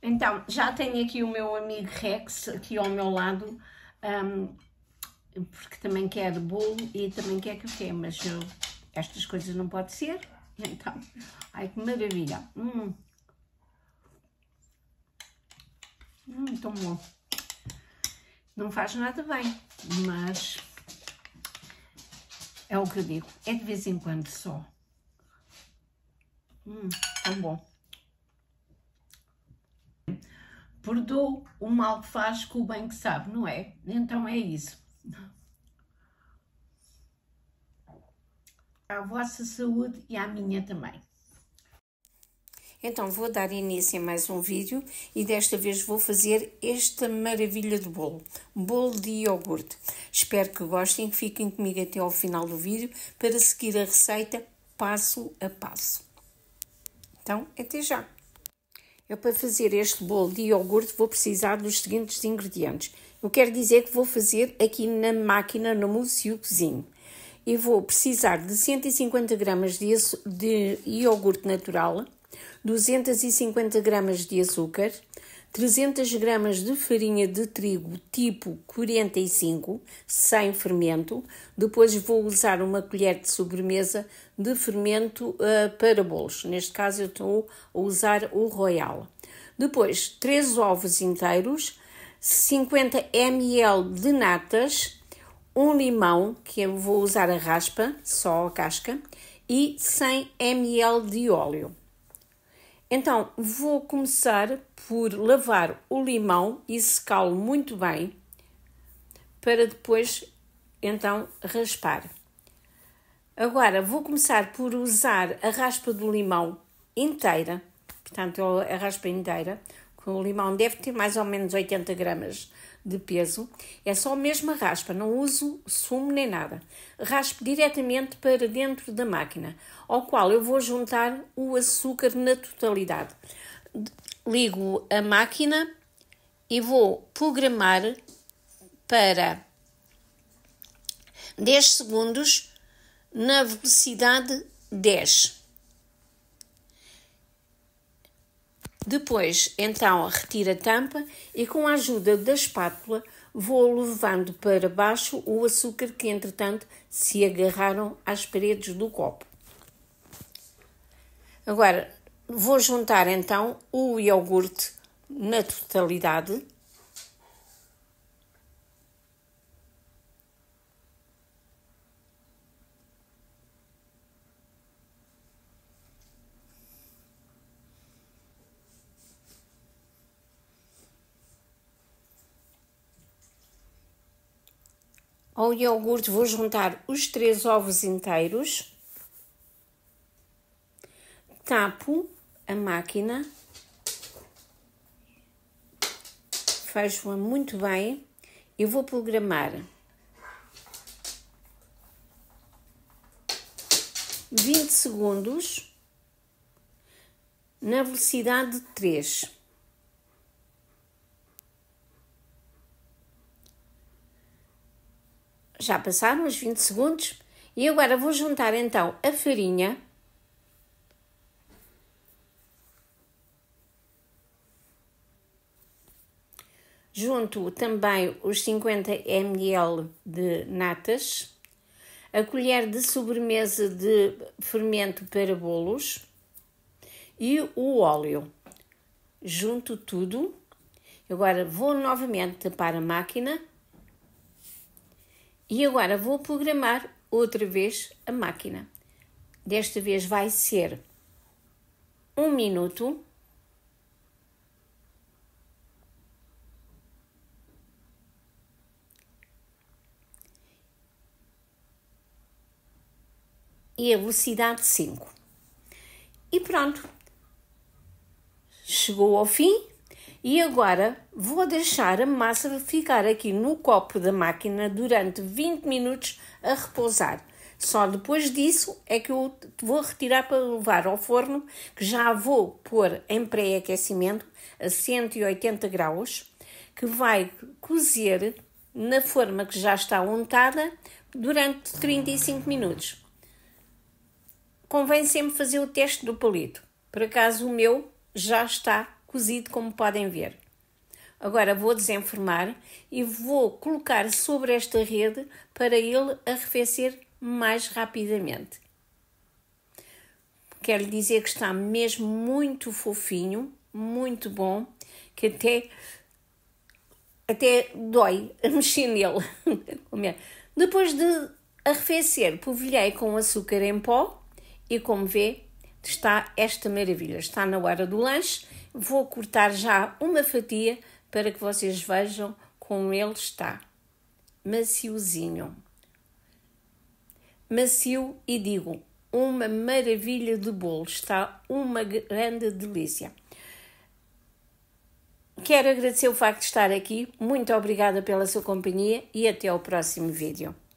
Então, já tenho aqui o meu amigo Rex aqui ao meu lado, um, porque também quer bolo e também quer café, mas eu, estas coisas não pode ser, então, ai que maravilha, hum, hum tão bom, não faz nada bem, mas é o que eu digo, é de vez em quando só, hum, tão bom. Perdoou, o mal que faz com o bem que sabe, não é? Então é isso. À vossa saúde e à minha também. Então vou dar início a mais um vídeo e desta vez vou fazer esta maravilha de bolo, bolo de iogurte. Espero que gostem, que fiquem comigo até ao final do vídeo para seguir a receita passo a passo. Então, até já! Eu, para fazer este bolo de iogurte, vou precisar dos seguintes ingredientes. Eu quero dizer que vou fazer aqui na máquina, no museuzinho. E vou precisar de 150 gramas de, de iogurte natural, 250 gramas de açúcar, 300 gramas de farinha de trigo tipo 45, sem fermento. Depois vou usar uma colher de sobremesa de fermento uh, para bolos. Neste caso, eu estou a usar o Royal. Depois, 3 ovos inteiros, 50 ml de natas, um limão, que eu vou usar a raspa, só a casca, e 100 ml de óleo. Então, vou começar por lavar o limão e secá-lo muito bem para depois então raspar. Agora vou começar por usar a raspa do limão inteira, portanto a raspa inteira, o limão deve ter mais ou menos 80 gramas de peso, é só a mesma raspa, não uso sumo nem nada. Raspo diretamente para dentro da máquina, ao qual eu vou juntar o açúcar na totalidade ligo a máquina e vou programar para 10 segundos na velocidade 10. Depois, então, retiro a tampa e com a ajuda da espátula vou levando para baixo o açúcar que, entretanto, se agarraram às paredes do copo. Agora, Vou juntar então o iogurte na totalidade. Ao iogurte vou juntar os três ovos inteiros, tapo a máquina, fecho-a muito bem e vou programar 20 segundos na velocidade 3. Já passaram os 20 segundos e agora vou juntar então a farinha Junto também os 50 ml de natas, a colher de sobremesa de fermento para bolos e o óleo. Junto tudo. Agora vou novamente tapar a máquina e agora vou programar outra vez a máquina. Desta vez vai ser um minuto e a velocidade 5. E pronto, chegou ao fim e agora vou deixar a massa ficar aqui no copo da máquina durante 20 minutos a repousar. Só depois disso é que eu vou retirar para levar ao forno, que já vou pôr em pré-aquecimento a 180 graus, que vai cozer na forma que já está untada durante 35 minutos. Convém sempre fazer o teste do palito. Por acaso o meu já está cozido, como podem ver. Agora vou desenformar e vou colocar sobre esta rede para ele arrefecer mais rapidamente. Quero dizer que está mesmo muito fofinho, muito bom, que até até dói a mexer nele. Depois de arrefecer, polvilhei com açúcar em pó e como vê, está esta maravilha. Está na hora do lanche. Vou cortar já uma fatia para que vocês vejam como ele está. Maciozinho. Macio e digo, uma maravilha de bolo. Está uma grande delícia. Quero agradecer o facto de estar aqui. Muito obrigada pela sua companhia e até ao próximo vídeo.